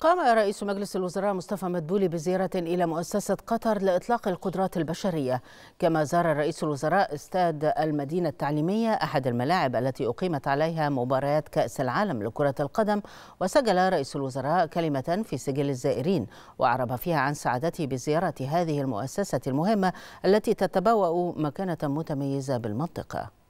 قام رئيس مجلس الوزراء مصطفى مدبولي بزيارة إلى مؤسسة قطر لإطلاق القدرات البشرية كما زار رئيس الوزراء استاد المدينة التعليمية أحد الملاعب التي أقيمت عليها مباريات كأس العالم لكرة القدم وسجل رئيس الوزراء كلمة في سجل الزائرين وأعرب فيها عن سعادته بزيارة هذه المؤسسة المهمة التي تتبوأ مكانة متميزة بالمنطقة